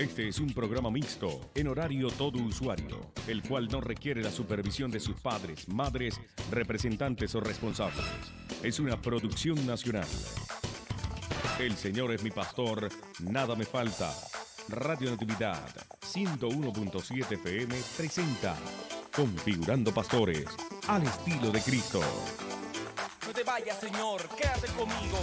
Este es un programa mixto, en horario todo usuario, el cual no requiere la supervisión de sus padres, madres, representantes o responsables. Es una producción nacional. El Señor es mi pastor, nada me falta. Radio Natividad 101.7 FM presenta Configurando Pastores al estilo de Cristo. No te vayas, Señor, quédate conmigo.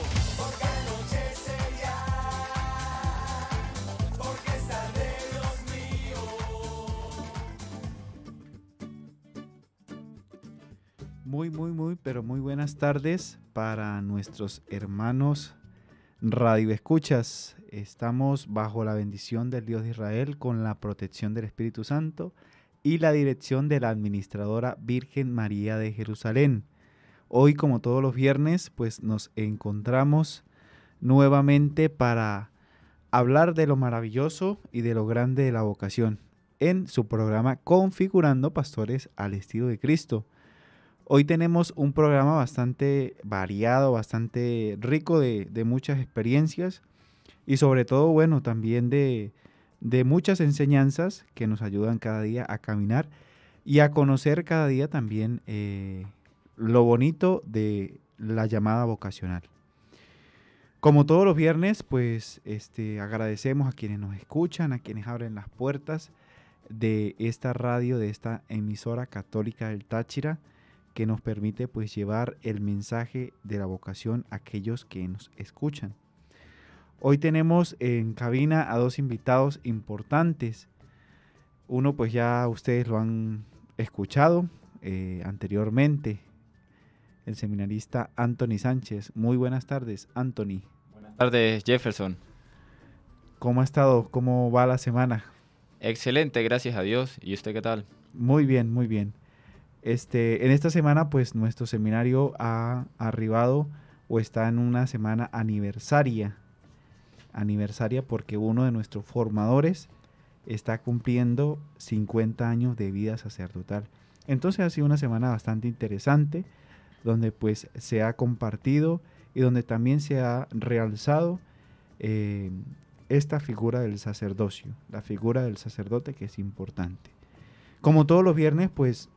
muy, muy, muy, pero muy buenas tardes para nuestros hermanos Radio Escuchas. Estamos bajo la bendición del Dios de Israel con la protección del Espíritu Santo y la dirección de la Administradora Virgen María de Jerusalén. Hoy, como todos los viernes, pues nos encontramos nuevamente para hablar de lo maravilloso y de lo grande de la vocación en su programa Configurando Pastores al Estilo de Cristo. Hoy tenemos un programa bastante variado, bastante rico de, muchas experiencias y sobre todo, bueno, también de, muchas enseñanzas que nos ayudan cada día a caminar y a conocer cada día también eh, lo bonito de la llamada vocacional. Como todos los viernes, pues este, agradecemos a quienes nos escuchan, a quienes abren las puertas de esta radio, de esta emisora católica del Táchira, que nos permite pues llevar el mensaje de la vocación a aquellos que nos escuchan. Hoy tenemos en cabina a dos invitados importantes. Uno pues ya ustedes lo han escuchado eh, anteriormente, el seminarista Anthony Sánchez. Muy buenas tardes, Anthony. Buenas tardes, Jefferson. ¿Cómo ha estado? ¿Cómo va la semana? Excelente, gracias a Dios. ¿Y usted qué tal? Muy bien, muy bien. Este, en esta semana, pues nuestro seminario ha arribado o está en una semana aniversaria. Aniversaria porque uno de nuestros formadores está cumpliendo 50 años de vida sacerdotal. Entonces ha sido una semana bastante interesante donde pues se ha compartido y donde también se ha realzado eh, esta figura del sacerdocio, la figura del sacerdote que es importante. Como todos los viernes, pues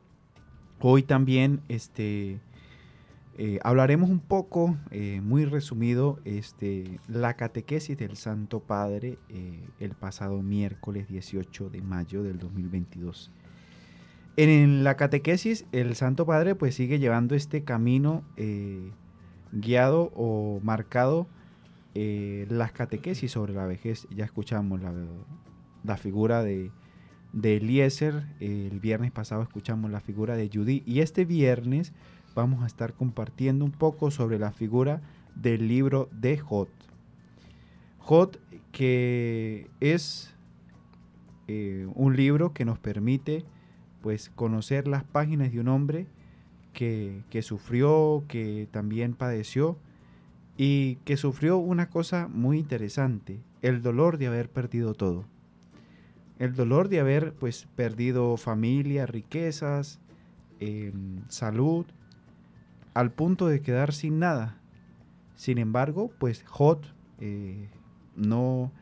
Hoy también este, eh, hablaremos un poco, eh, muy resumido, este, la catequesis del Santo Padre eh, el pasado miércoles 18 de mayo del 2022. En, la catequesis el Santo Padre pues sigue llevando este camino guiado o marcado las catequesis sobre la vejez. Ya escuchamos la figura de de Eliezer. El viernes pasado escuchamos la figura de Judy y este viernes vamos a estar compartiendo un poco sobre la figura del libro de Jot. Jot que es eh, un libro que nos permite pues conocer las páginas de un hombre que, que sufrió, que también padeció y que sufrió una cosa muy interesante, el dolor de haber perdido todo el dolor de haber pues perdido familia, riquezas, em, salud, al punto de quedar sin nada. Sin embargo, pues Jod eh, no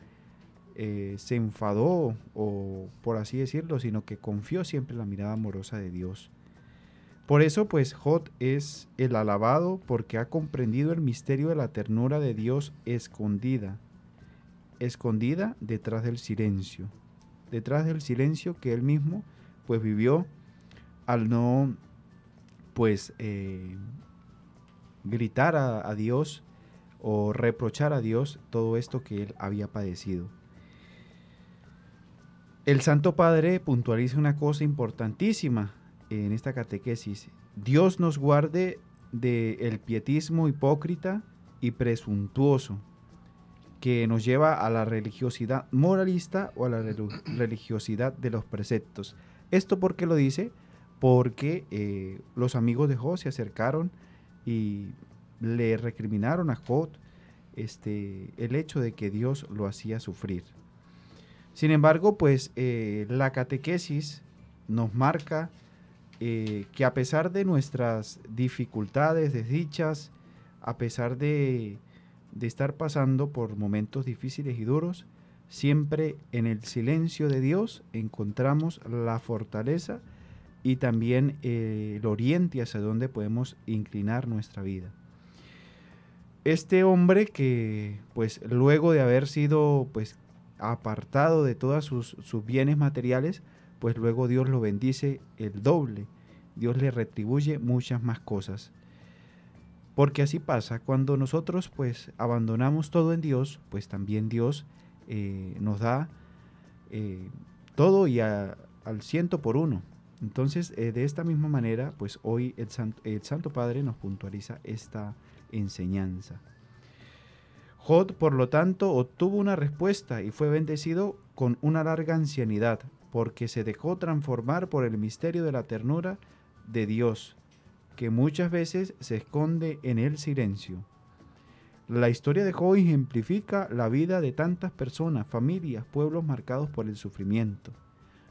eh, se enfadó o por así decirlo, sino que confió siempre en la mirada amorosa de Dios. Por eso pues Jod es el alabado porque ha comprendido el misterio de la ternura de Dios escondida, escondida detrás del silencio detrás del silencio que él mismo pues vivió al no pues eh, gritar a, Dios o reprochar a Dios todo esto que él había padecido. El Santo Padre puntualiza una cosa importantísima en esta catequesis. Dios nos guarde del pietismo hipócrita y presuntuoso, que nos lleva a la religiosidad moralista o a la religiosidad de los preceptos. ¿Esto por qué lo dice? Porque eh, los amigos de Job se acercaron y le recriminaron a Job este, el hecho de que Dios lo hacía sufrir. Sin embargo, pues eh, la catequesis nos marca eh, que a pesar de nuestras dificultades, desdichas, a pesar de de estar pasando por momentos difíciles y duros, siempre en el silencio de Dios encontramos la fortaleza y también eh, el oriente hacia donde podemos inclinar nuestra vida. Este hombre que, pues, luego de haber sido, pues, apartado de todos sus, sus bienes materiales, pues luego Dios lo bendice el doble. Dios le retribuye muchas más cosas. Porque así pasa, cuando nosotros pues abandonamos todo en Dios, pues también Dios eh, nos da eh, todo y al ciento por uno. Entonces, eh, de esta misma manera, pues hoy el, el Santo Padre nos puntualiza esta enseñanza. Jod, por lo tanto, obtuvo una respuesta y fue bendecido con una larga ancianidad, porque se dejó transformar por el misterio de la ternura de Dios que muchas veces se esconde en el silencio. La historia de Job ejemplifica la vida de tantas personas, familias, pueblos marcados por el sufrimiento.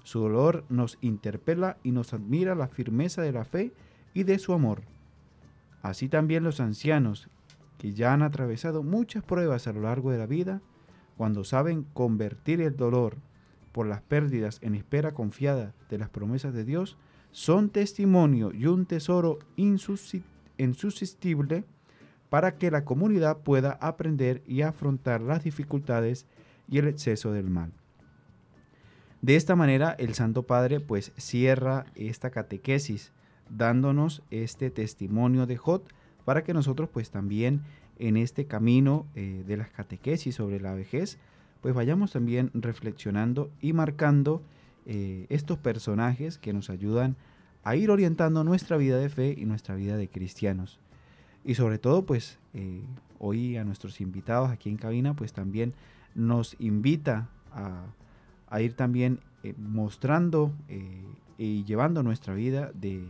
Su dolor nos interpela y nos admira la firmeza de la fe y de su amor. Así también los ancianos, que ya han atravesado muchas pruebas a lo largo de la vida, cuando saben convertir el dolor por las pérdidas en espera confiada de las promesas de Dios, son testimonio y un tesoro insusistible para que la comunidad pueda aprender y afrontar las dificultades y el exceso del mal. De esta manera, el Santo Padre pues cierra esta catequesis, dándonos este testimonio de Jot para que nosotros pues también en este camino eh, de las catequesis sobre la vejez, pues vayamos también reflexionando y marcando eh, estos personajes que nos ayudan a ir orientando nuestra vida de fe y nuestra vida de cristianos. Y sobre todo, pues eh, hoy a nuestros invitados aquí en cabina, pues también nos invita a, ir también eh, mostrando eh, y llevando nuestra vida de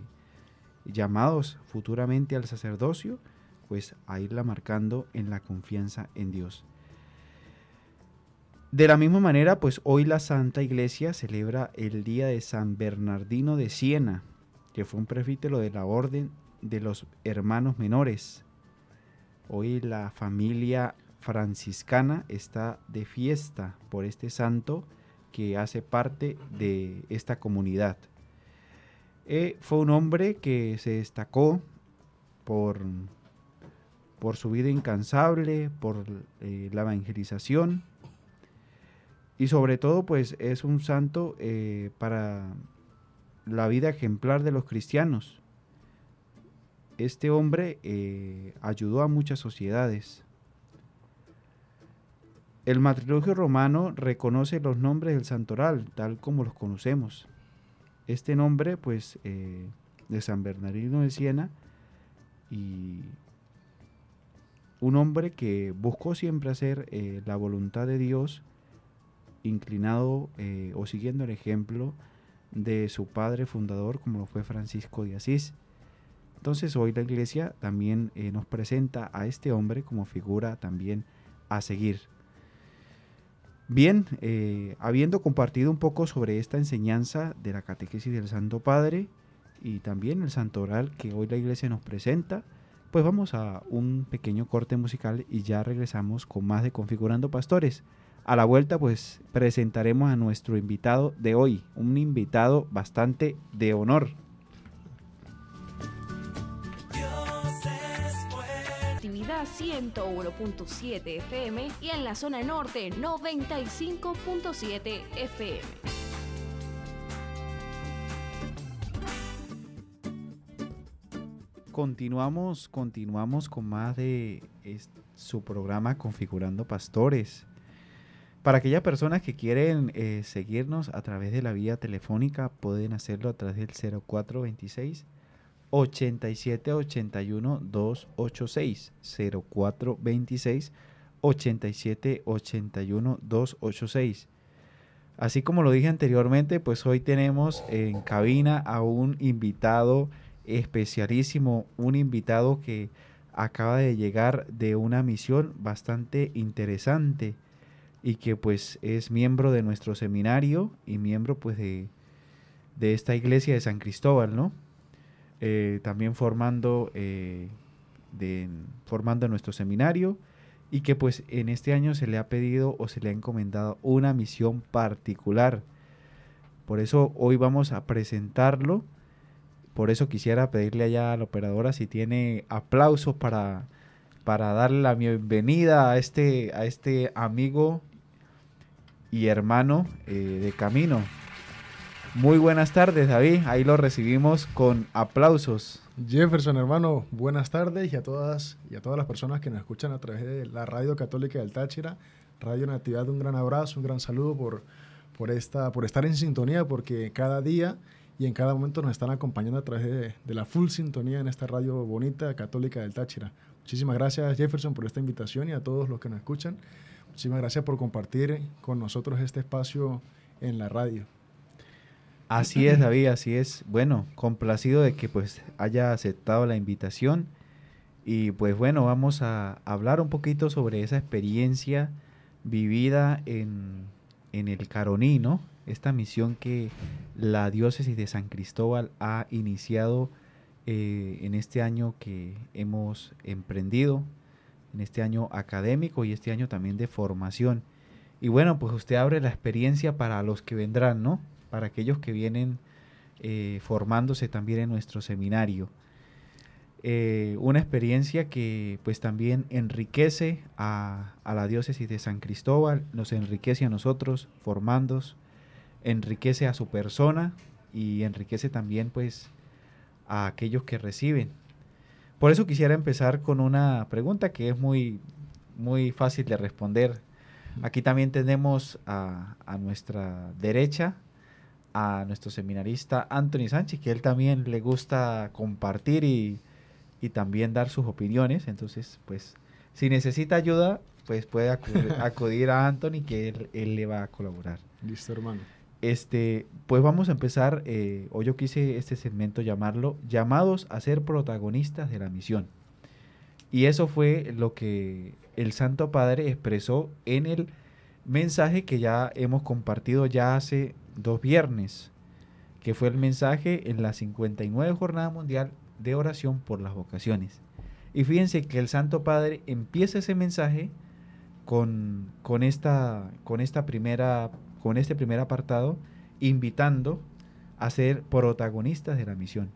llamados futuramente al sacerdocio, pues a irla marcando en la confianza en Dios. De la misma manera, pues hoy la Santa Iglesia celebra el día de San Bernardino de Siena, que fue un presbítero de la Orden de los Hermanos Menores. Hoy la familia franciscana está de fiesta por este santo que hace parte de esta comunidad. Eh, fue un hombre que se destacó por, por su vida incansable, por eh, la evangelización y sobre todo pues es un santo eh, para la vida ejemplar de los cristianos. Este hombre eh, ayudó a muchas sociedades. El matrilogio romano reconoce los nombres del santoral, tal como los conocemos. Este nombre, pues, eh, de San Bernardino de Siena, y un hombre que buscó siempre hacer eh, la voluntad de Dios, inclinado o siguiendo el ejemplo de su padre fundador, como lo fue Francisco de Asís. Entonces hoy la iglesia también eh, nos presenta a este hombre como figura también a seguir. Bien, eh, habiendo compartido un poco sobre esta enseñanza de la catequesis del Santo Padre y también el Santo Oral que hoy la iglesia nos presenta, pues vamos a un pequeño corte musical y ya regresamos con más de Configurando Pastores. A la vuelta, pues presentaremos a nuestro invitado de hoy, un invitado bastante de honor. Actividad 101.7 FM y en la zona norte 95.7 FM. Continuamos, continuamos con más de su programa Configurando Pastores. Para aquellas personas que quieren eh, seguirnos a través de la vía telefónica, pueden hacerlo a través del 0426 8781 286 0426 8781 286 Así como lo dije anteriormente, pues hoy tenemos en cabina a un invitado especialísimo, un invitado que acaba de llegar de una misión bastante interesante y que pues es miembro de nuestro seminario y miembro pues de, esta iglesia de San Cristóbal, ¿no? Eh, también formando, eh, de, formando nuestro seminario y que pues en este año se le ha pedido o se le ha encomendado una misión particular. Por eso hoy vamos a presentarlo. Por eso quisiera pedirle allá a la operadora si tiene aplausos para, para darle la bienvenida a este, a este amigo y hermano eh, de camino. Muy buenas tardes, David. Ahí lo recibimos con aplausos. Jefferson, hermano, buenas tardes y a todas y a todas las personas que nos escuchan a través de la Radio Católica del Táchira, Radio Natividad, un gran abrazo, un gran saludo por, por, esta, por estar en sintonía, porque cada día y en cada momento nos están acompañando a través de, de, la full sintonía en esta radio bonita católica del Táchira. Muchísimas gracias Jefferson por esta invitación y a todos los que nos escuchan. Muchísimas gracias por compartir con nosotros este espacio en la radio. Así es, David, así es. Bueno, complacido de que pues haya aceptado la invitación. Y pues bueno, vamos a hablar un poquito sobre esa experiencia vivida en, el Caroní, ¿no? Esta misión que la diócesis de San Cristóbal ha iniciado eh, en este año que hemos emprendido en este año académico y este año también de formación. Y bueno, pues usted abre la experiencia para los que vendrán, ¿no? Para aquellos que vienen eh, formándose también en nuestro seminario. Eh, una experiencia que pues también enriquece a, la diócesis de San Cristóbal, nos enriquece a nosotros formándonos, enriquece a su persona y enriquece también pues a aquellos que reciben por eso quisiera empezar con una pregunta que es muy, muy fácil de responder. Aquí también tenemos a, nuestra derecha a nuestro seminarista Anthony Sánchez, que él también le gusta compartir y, también dar sus opiniones. Entonces, pues, si necesita ayuda, pues puede acudir, a Anthony, que él, él le va a colaborar. Listo, hermano este, pues vamos a empezar, eh, o yo quise este segmento llamarlo, llamados a ser protagonistas de la misión. Y eso fue lo que el Santo Padre expresó en el mensaje que ya hemos compartido ya hace dos viernes, que fue el mensaje en la 59 Jornada Mundial de Oración por las Vocaciones. Y fíjense que el Santo Padre empieza ese mensaje con, con, esta, con esta primera con este primer apartado, invitando a ser protagonistas de la misión.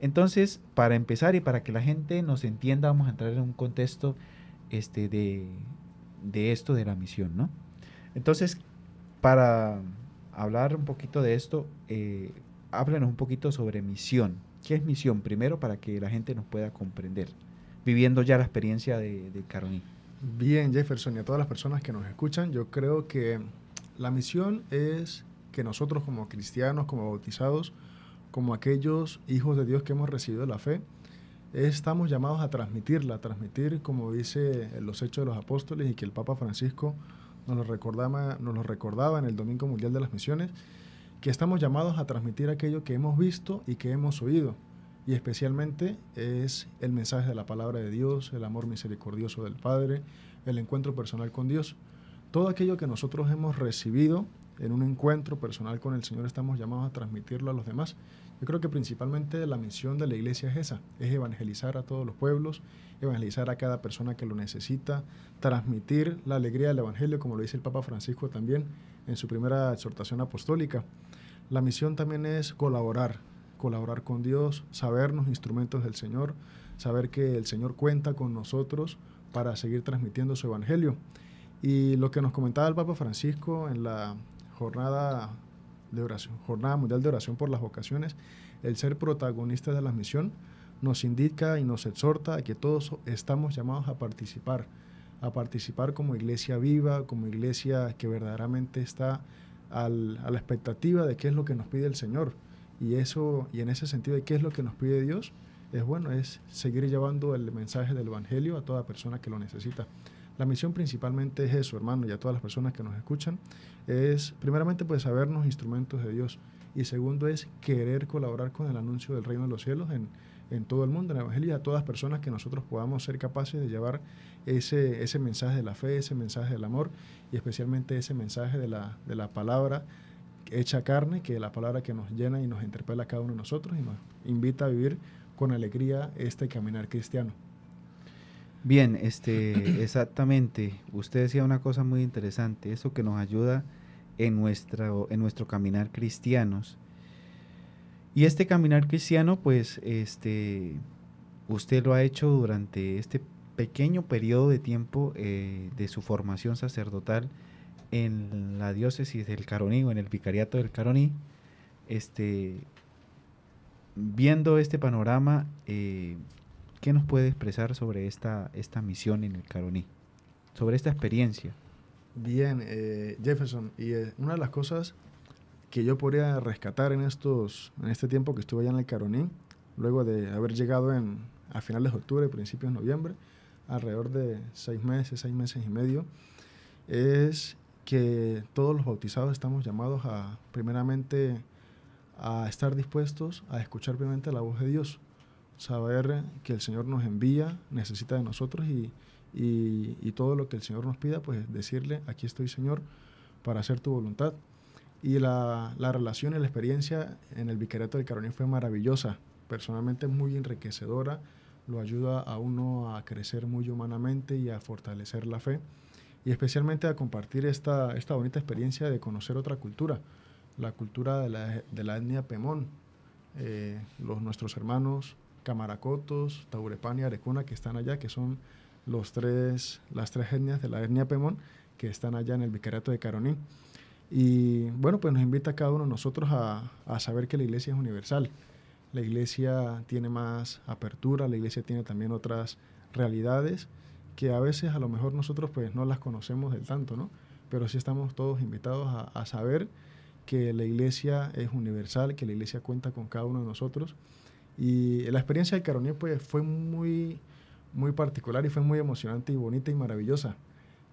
Entonces, para empezar y para que la gente nos entienda, vamos a entrar en un contexto este, de, esto de la misión, ¿no? Entonces, para hablar un poquito de esto, eh, háblenos un poquito sobre misión. ¿Qué es misión? Primero, para que la gente nos pueda comprender, viviendo ya la experiencia de, de Caroní. Bien, Jefferson, y a todas las personas que nos escuchan, yo creo que la misión es que nosotros como cristianos, como bautizados, como aquellos hijos de Dios que hemos recibido la fe, estamos llamados a transmitirla, a transmitir, como dice los Hechos de los Apóstoles y que el Papa Francisco nos nos lo recordaba en el Domingo Mundial de las Misiones, que estamos llamados a transmitir aquello que hemos visto y que hemos oído, y especialmente es el mensaje de la palabra de Dios, el amor misericordioso del Padre, el encuentro personal con Dios. Todo aquello que nosotros hemos recibido en un encuentro personal con el Señor estamos llamados a transmitirlo a los demás. Yo creo que principalmente la misión de la iglesia es esa, es evangelizar a todos los pueblos, evangelizar a cada persona que lo necesita, transmitir la alegría del Evangelio, como lo dice el Papa Francisco también en su primera exhortación apostólica. La misión también es colaborar, colaborar con Dios, sabernos instrumentos del Señor, saber que el Señor cuenta con nosotros para seguir transmitiendo su Evangelio. Y lo que nos comentaba el Papa Francisco en la jornada de oración, Jornada Mundial de Oración por las Vocaciones, el ser protagonista de la misión, nos indica y nos exhorta a que todos estamos llamados a participar, a participar como iglesia viva, como iglesia que verdaderamente está a la expectativa de qué es lo que nos pide el Señor. Y, eso, y en ese sentido, de qué es lo que nos pide Dios, es bueno, es seguir llevando el mensaje del Evangelio a toda persona que lo necesita. La misión principalmente es eso, hermano, y a todas las personas que nos escuchan, es primeramente pues sabernos instrumentos de Dios y segundo es querer colaborar con el anuncio del reino de los cielos en, en todo el mundo, en la Evangelio, y a todas las personas que nosotros podamos ser capaces de llevar ese, ese mensaje de la fe, ese mensaje del amor y especialmente ese mensaje de la, de la palabra hecha carne, que es la palabra que nos llena y nos interpela a cada uno de nosotros y nos invita a vivir con alegría este caminar cristiano. Bien, este, exactamente. Usted decía una cosa muy interesante, eso que nos ayuda en, en nuestro caminar cristianos. Y este caminar cristiano, pues, este, usted lo ha hecho durante este pequeño periodo de tiempo eh, de su formación sacerdotal en la diócesis del Caroní o en el vicariato del Caroní. Este, viendo este panorama, eh, ¿Qué nos puede expresar sobre esta, esta misión en el Caroní? Sobre esta experiencia. Bien, eh, Jefferson, y eh, una de las cosas que yo podría rescatar en, estos, en este tiempo que estuve allá en el Caroní, luego de haber llegado a finales de octubre, principios de noviembre, alrededor de seis meses, seis meses y medio, es que todos los bautizados estamos llamados a, primeramente, a estar dispuestos a escuchar primeramente la voz de Dios saber que el Señor nos envía, necesita de nosotros y, todo lo que el Señor nos pida, pues decirle, aquí estoy Señor, para hacer tu voluntad. Y la, relación y la experiencia en el Vicariato del Caroní fue maravillosa, personalmente muy enriquecedora, lo ayuda a uno a crecer muy humanamente y a fortalecer la fe, y especialmente a compartir esta, esta bonita experiencia de conocer otra cultura, la cultura de la, etnia Pemón, eh, los, nuestros hermanos, Camaracotos, Taurepán y Arecuna, que están allá, que son los tres, las tres etnias de la etnia Pemón que están allá en el Vicariato de Caroní. Y bueno, pues nos invita cada uno de nosotros a, saber que la iglesia es universal. La iglesia tiene más apertura, la iglesia tiene también otras realidades que a veces a lo mejor nosotros pues no las conocemos del tanto, ¿no? Pero sí estamos todos invitados a, a saber que la iglesia es universal, que la iglesia cuenta con cada uno de nosotros y la experiencia de Caroní pues, fue muy, muy particular y fue muy emocionante y bonita y maravillosa.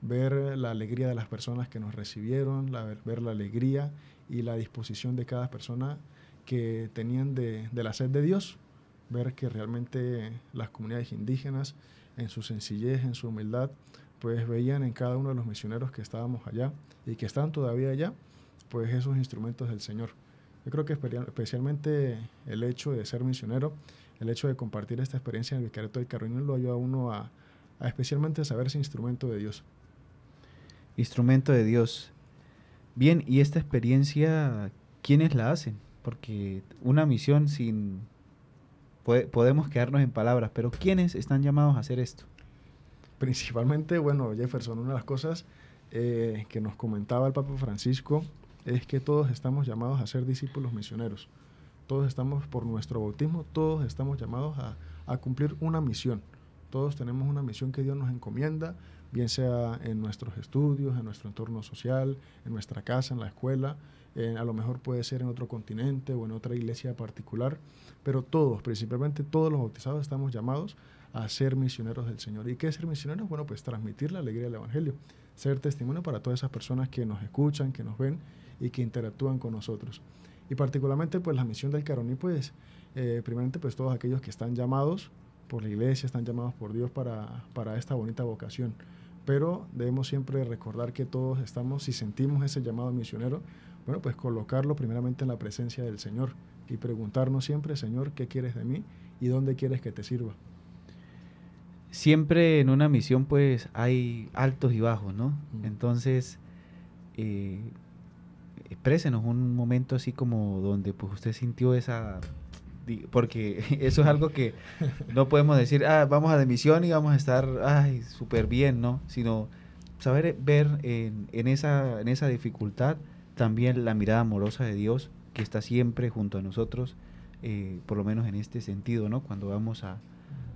Ver la alegría de las personas que nos recibieron, ver la alegría y la disposición de cada persona que tenían de, de la sed de Dios. Ver que realmente las comunidades indígenas, en su sencillez, en su humildad, pues veían en cada uno de los misioneros que estábamos allá y que están todavía allá, pues esos instrumentos del Señor creo que especialmente el hecho de ser misionero, el hecho de compartir esta experiencia en el Vicariato del Carreño lo ayuda a uno a, a especialmente saberse instrumento de Dios. Instrumento de Dios. Bien, ¿y esta experiencia quiénes la hacen? Porque una misión sin... podemos quedarnos en palabras, pero ¿quiénes están llamados a hacer esto? Principalmente, bueno, Jefferson, una de las cosas eh, que nos comentaba el Papa Francisco es que todos estamos llamados a ser discípulos misioneros. Todos estamos, por nuestro bautismo, todos estamos llamados a, cumplir una misión. Todos tenemos una misión que Dios nos encomienda, bien sea en nuestros estudios, en nuestro entorno social, en nuestra casa, en la escuela, a lo mejor puede ser en otro continente o en otra iglesia particular, pero todos, principalmente todos los bautizados, estamos llamados a ser misioneros del Señor. ¿Y qué es ser misioneros? Bueno, pues transmitir la alegría del Evangelio, ser testimonio para todas esas personas que nos escuchan, que nos ven y que interactúan con nosotros. Y particularmente, pues la misión del Caroní, pues, eh, primeramente, pues todos aquellos que están llamados por la iglesia, están llamados por Dios para, para esta bonita vocación. Pero debemos siempre recordar que todos estamos, si sentimos ese llamado misionero, bueno, pues colocarlo primeramente en la presencia del Señor y preguntarnos siempre, Señor, ¿qué quieres de mí y dónde quieres que te sirva? Siempre en una misión pues hay altos y bajos, ¿no? Entonces, eh, exprésenos un momento así como donde pues usted sintió esa porque eso es algo que no podemos decir, ah, vamos a misión y vamos a estar, ay, súper bien, ¿no? Sino saber ver en, esa, en esa dificultad también la mirada amorosa de Dios que está siempre junto a nosotros, eh, por lo menos en este sentido, ¿no? Cuando vamos a,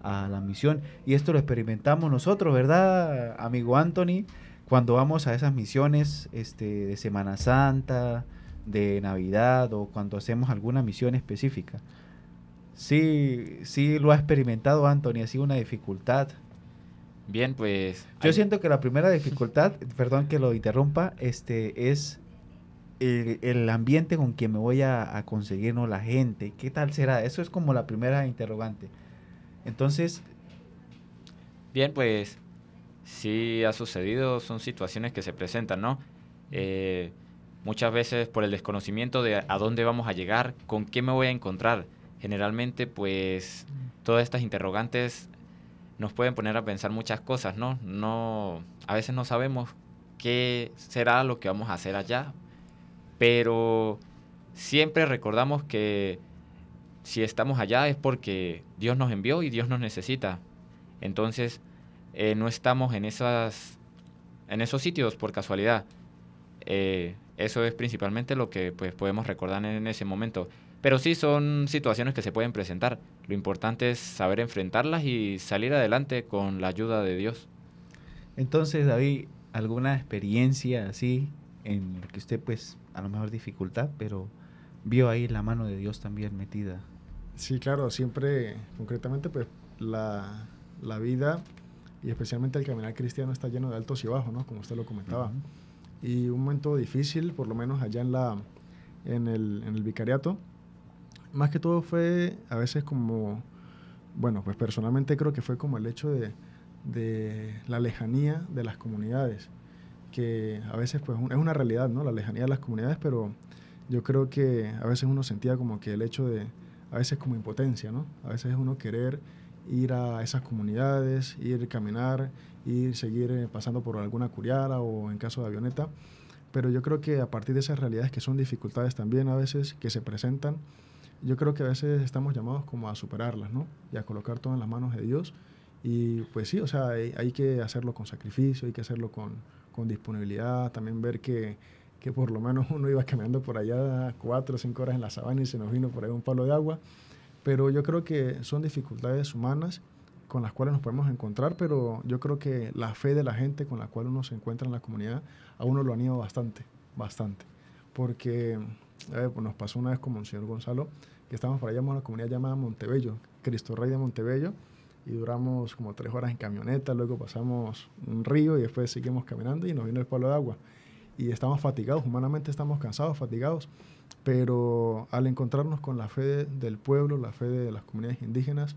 a la misión. Y esto lo experimentamos nosotros, ¿verdad, amigo Anthony? cuando vamos a esas misiones este, de Semana Santa, de Navidad o cuando hacemos alguna misión específica. Sí, sí lo ha experimentado Anthony, ha sido una dificultad. Bien, pues... Yo siento que la primera dificultad, perdón que lo interrumpa, este, es el, ambiente con que me voy a, a conseguir, ¿no? La gente, ¿qué tal será? Eso es como la primera interrogante. Entonces... Bien, pues sí ha sucedido son situaciones que se presentan, ¿no? Eh, muchas veces por el desconocimiento de a dónde vamos a llegar, con qué me voy a encontrar. Generalmente, pues, todas estas interrogantes nos pueden poner a pensar muchas cosas, ¿no? No, a veces no sabemos qué será lo que vamos a hacer allá, pero siempre recordamos que si estamos allá es porque Dios nos envió y Dios nos necesita. Entonces, eh, no estamos en, esas, en esos sitios por casualidad. Eh, eso es principalmente lo que pues, podemos recordar en ese momento. Pero sí son situaciones que se pueden presentar. Lo importante es saber enfrentarlas y salir adelante con la ayuda de Dios. Entonces, David, ¿alguna experiencia así en la que usted, pues, a lo mejor dificultad, pero vio ahí la mano de Dios también metida? Sí, claro, siempre, concretamente, pues, la, la vida y especialmente el caminar cristiano está lleno de altos y bajos, ¿no? Como usted lo comentaba. Y un momento difícil, por lo menos allá en, la, en, el, en el vicariato, más que todo fue a veces como, bueno, pues personalmente creo que fue como el hecho de, de la lejanía de las comunidades, que a veces pues es una realidad, ¿no? La lejanía de las comunidades, pero yo creo que a veces uno sentía como que el hecho de, a veces como impotencia, ¿no? A veces uno querer ir a esas comunidades, ir caminar, ir seguir eh, pasando por alguna curiara o en caso de avioneta. Pero yo creo que a partir de esas realidades que son dificultades también a veces que se presentan, yo creo que a veces estamos llamados como a superarlas, ¿no? Y a colocar todo en las manos de Dios. Y pues sí, o sea, hay, que hacerlo con sacrificio, hay que hacerlo con, disponibilidad, también ver que, que por lo menos uno iba caminando por allá cuatro o cinco horas en la sabana y se nos vino por ahí un palo de agua. Pero yo creo que son dificultades humanas con las cuales nos podemos encontrar, pero yo creo que la fe de la gente con la cual uno se encuentra en la comunidad, a uno lo anima bastante, bastante. Porque pues nos pasó una vez como con señor Gonzalo, que estábamos por allá en una comunidad llamada Montebello, Cristo Rey de Montebello, y duramos como tres horas en camioneta, luego pasamos un río y después seguimos caminando y nos vino el palo de agua. Y estamos fatigados, humanamente estamos cansados, fatigados. Pero al encontrarnos con la fe del pueblo, la fe de las comunidades indígenas,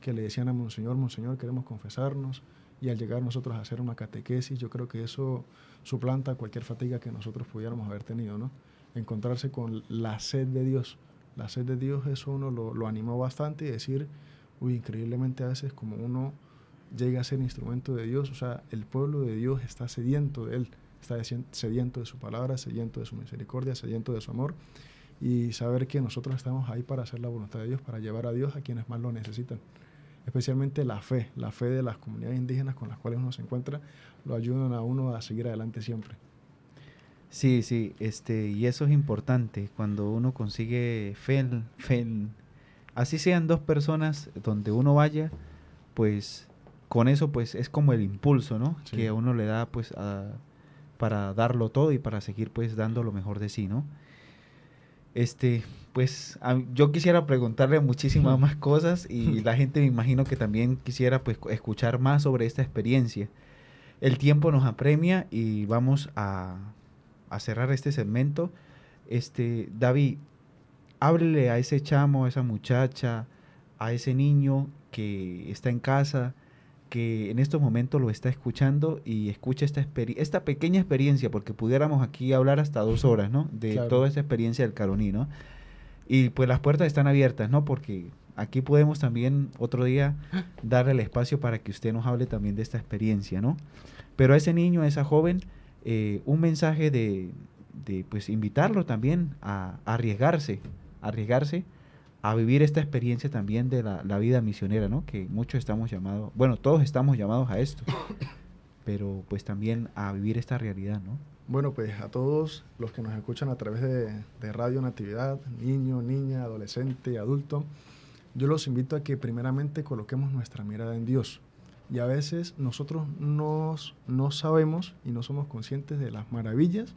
que le decían a Monseñor, Monseñor, queremos confesarnos, y al llegar nosotros a hacer una catequesis, yo creo que eso suplanta cualquier fatiga que nosotros pudiéramos haber tenido, ¿no? Encontrarse con la sed de Dios. La sed de Dios, eso uno lo, lo animó bastante y decir, uy, increíblemente a veces como uno llega a ser instrumento de Dios, o sea, el pueblo de Dios está sediento de Él está sediento de su palabra, sediento de su misericordia, sediento de su amor y saber que nosotros estamos ahí para hacer la voluntad de Dios, para llevar a Dios a quienes más lo necesitan. Especialmente la fe, la fe de las comunidades indígenas con las cuales uno se encuentra, lo ayudan a uno a seguir adelante siempre. Sí, sí, este, y eso es importante, cuando uno consigue fe, fe así sean dos personas donde uno vaya, pues con eso pues es como el impulso, ¿no? Que uno le da pues a, para darlo todo y para seguir pues dando lo mejor de sí, ¿no? Este, pues yo quisiera preguntarle muchísimas más cosas y la gente me imagino que también quisiera pues escuchar más sobre esta experiencia. El tiempo nos apremia y vamos a, cerrar este segmento. Este, David, háblele a ese chamo, a esa muchacha, a ese niño que está en casa, que en estos momentos lo está escuchando y escucha esta, esta pequeña experiencia, porque pudiéramos aquí hablar hasta dos horas, ¿no? De toda esta experiencia del Caroní, ¿no? Y pues las puertas están abiertas, ¿no? Porque aquí podemos también otro día darle el espacio para que usted nos hable también de esta experiencia, ¿no? Pero a ese niño, a esa joven, eh, un mensaje de, de, pues, invitarlo también a, arriesgarse, arriesgarse a vivir esta experiencia también de la, vida misionera, ¿no? Que muchos estamos llamados, bueno, todos estamos llamados a esto, pero pues también a vivir esta realidad, ¿no? Bueno, pues a todos los que nos escuchan a través de, de Radio Natividad, niño, niña, adolescente, adulto, yo los invito a que primeramente coloquemos nuestra mirada en Dios. Y a veces nosotros no sabemos y no somos conscientes de las maravillas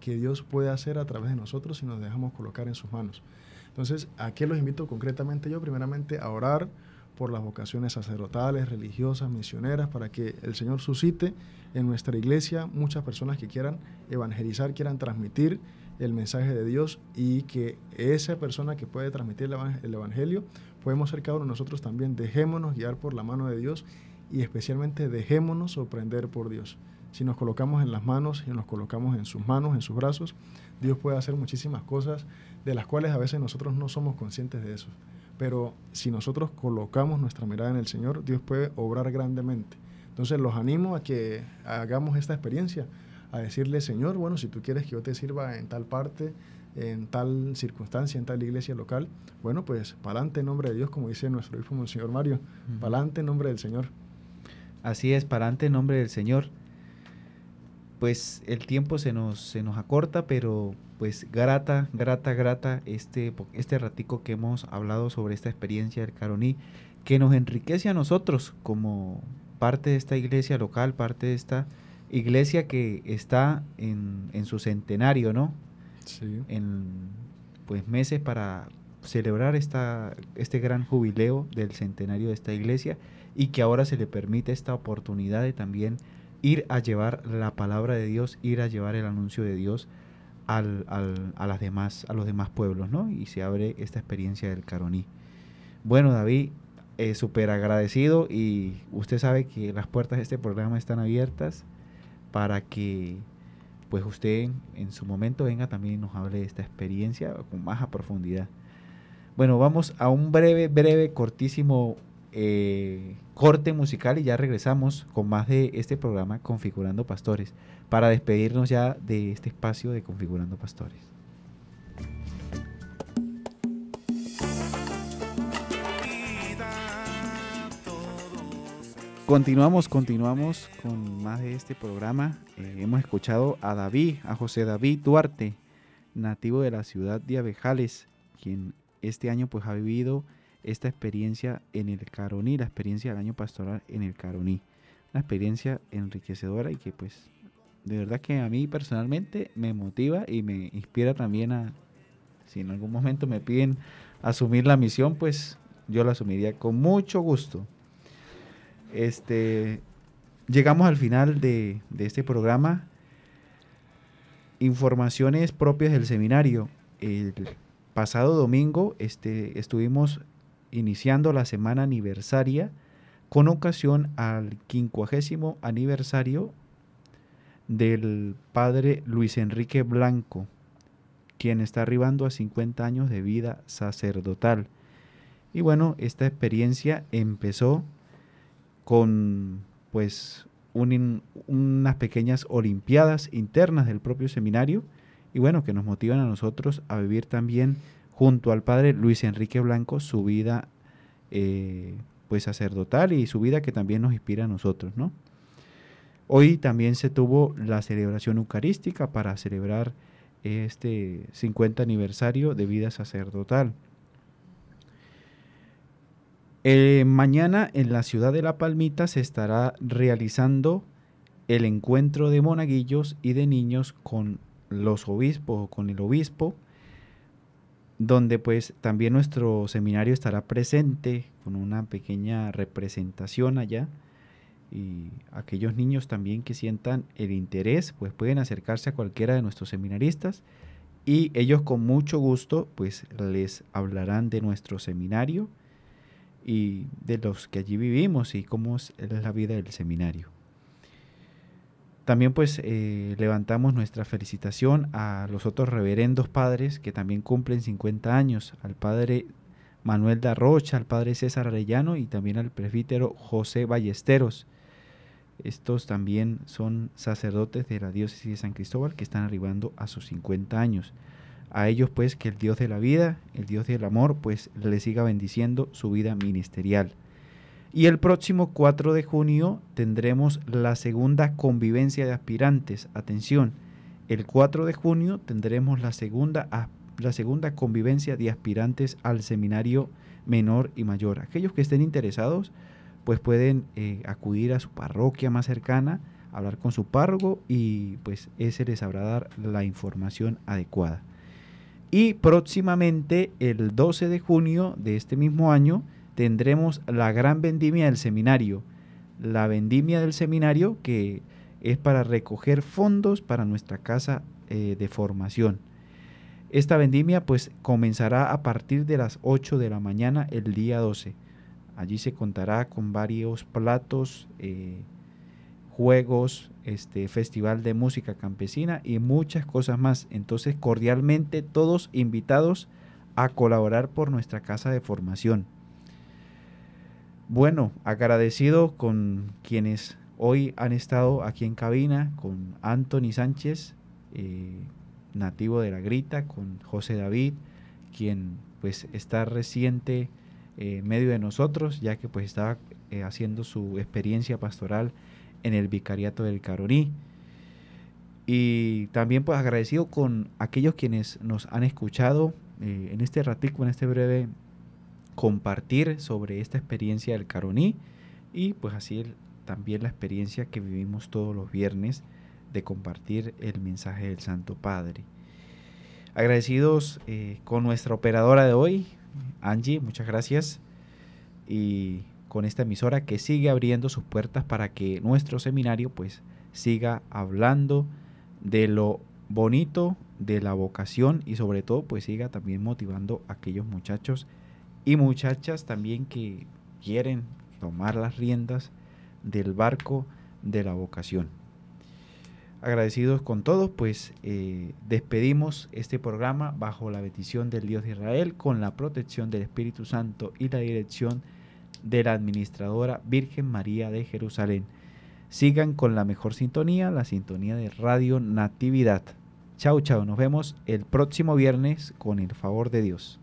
que Dios puede hacer a través de nosotros si nos dejamos colocar en sus manos. Entonces, ¿a qué los invito concretamente yo, primeramente, a orar por las vocaciones sacerdotales, religiosas, misioneras, para que el Señor suscite en nuestra iglesia muchas personas que quieran evangelizar, quieran transmitir el mensaje de Dios y que esa persona que puede transmitir el Evangelio, podemos ser cada uno nosotros también, dejémonos guiar por la mano de Dios y especialmente dejémonos sorprender por Dios. Si nos colocamos en las manos y nos colocamos en sus manos, en sus brazos, Dios puede hacer muchísimas cosas de las cuales a veces nosotros no somos conscientes de eso. Pero si nosotros colocamos nuestra mirada en el Señor, Dios puede obrar grandemente. Entonces los animo a que hagamos esta experiencia, a decirle, Señor, bueno, si tú quieres que yo te sirva en tal parte, en tal circunstancia, en tal iglesia local, bueno, pues para en nombre de Dios, como dice nuestro hijo el señor Mario, en nombre del Señor. Así es, para en nombre del Señor pues el tiempo se nos, se nos acorta, pero pues grata, grata, grata este, este ratico que hemos hablado sobre esta experiencia del Caroní, que nos enriquece a nosotros como parte de esta iglesia local, parte de esta iglesia que está en, en su centenario, ¿no? Sí. En pues meses para celebrar esta, este gran jubileo del centenario de esta iglesia y que ahora se le permite esta oportunidad de también ir a llevar la palabra de Dios, ir a llevar el anuncio de Dios a, las demás, a los demás pueblos, ¿no? Y se abre esta experiencia del Caroní. Bueno, David, eh, súper agradecido y usted sabe que las puertas de este programa están abiertas para que pues usted en su momento venga también y nos hable de esta experiencia con más profundidad. Bueno, vamos a un breve, breve, cortísimo eh, corte musical y ya regresamos con más de este programa Configurando Pastores, para despedirnos ya de este espacio de Configurando Pastores. Continuamos, continuamos con más de este programa. Eh, hemos escuchado a David, a José David Duarte, nativo de la ciudad de Abejales, quien este año pues ha vivido esta experiencia en el Caroní, la experiencia del año pastoral en el Caroní. Una experiencia enriquecedora y que pues de verdad que a mí personalmente me motiva y me inspira también a, si en algún momento me piden asumir la misión, pues yo la asumiría con mucho gusto. Este, llegamos al final de, de este programa. Informaciones propias del seminario. El pasado domingo este, estuvimos iniciando la semana aniversaria con ocasión al quincuagésimo aniversario del padre Luis Enrique Blanco, quien está arribando a 50 años de vida sacerdotal. Y bueno, esta experiencia empezó con pues unas pequeñas olimpiadas internas del propio seminario y bueno, que nos motivan a nosotros a vivir también junto al padre Luis Enrique Blanco su vida eh, pues sacerdotal y su vida que también nos inspira a nosotros, ¿no? Hoy también se tuvo la celebración eucarística para celebrar este 50 aniversario de vida sacerdotal. Eh, mañana en la ciudad de La Palmita se estará realizando el encuentro de monaguillos y de niños con los obispos o con el obispo donde pues también nuestro seminario estará presente con una pequeña representación allá y aquellos niños también que sientan el interés pues pueden acercarse a cualquiera de nuestros seminaristas y ellos con mucho gusto pues les hablarán de nuestro seminario y de los que allí vivimos y cómo es la vida del seminario. También pues eh, levantamos nuestra felicitación a los otros reverendos padres que también cumplen 50 años, al padre Manuel Rocha, al padre César Arellano y también al presbítero José Ballesteros. Estos también son sacerdotes de la diócesis de San Cristóbal que están arribando a sus 50 años. A ellos pues que el Dios de la vida, el Dios del amor, pues les siga bendiciendo su vida ministerial. Y el próximo 4 de junio tendremos la segunda convivencia de aspirantes. Atención, el 4 de junio tendremos la segunda, la segunda convivencia de aspirantes al seminario menor y mayor. Aquellos que estén interesados, pues pueden eh, acudir a su parroquia más cercana, hablar con su párroco y pues ese les sabrá dar la información adecuada. Y próximamente, el 12 de junio de este mismo año, tendremos la gran vendimia del seminario. La vendimia del seminario que es para recoger fondos para nuestra casa eh, de formación. Esta vendimia pues comenzará a partir de las 8 de la mañana el día 12. Allí se contará con varios platos, eh, juegos, este festival de música campesina y muchas cosas más. Entonces cordialmente todos invitados a colaborar por nuestra casa de formación. Bueno, agradecido con quienes hoy han estado aquí en cabina, con Anthony Sánchez, eh, nativo de La Grita, con José David, quien pues está reciente eh, en medio de nosotros, ya que pues estaba eh, haciendo su experiencia pastoral en el Vicariato del Caroní. Y también pues agradecido con aquellos quienes nos han escuchado en este ratico, en este breve compartir sobre esta experiencia del Caroní y pues así también la experiencia que vivimos todos los viernes de compartir el mensaje del Santo Padre. Agradecidos eh, con nuestra operadora de hoy, Angie, muchas gracias. Y con esta emisora que sigue abriendo sus puertas para que nuestro seminario pues siga hablando de lo bonito de la vocación y sobre todo pues siga también motivando a aquellos muchachos y muchachas también que quieren tomar las riendas del barco de la vocación. Agradecidos con todos, pues eh, despedimos este programa bajo la bendición del Dios de Israel, con la protección del Espíritu Santo y la dirección de la Administradora Virgen María de Jerusalén. Sigan con la mejor sintonía, la sintonía de Radio Natividad. Chao, chao, nos vemos el próximo viernes con el favor de Dios.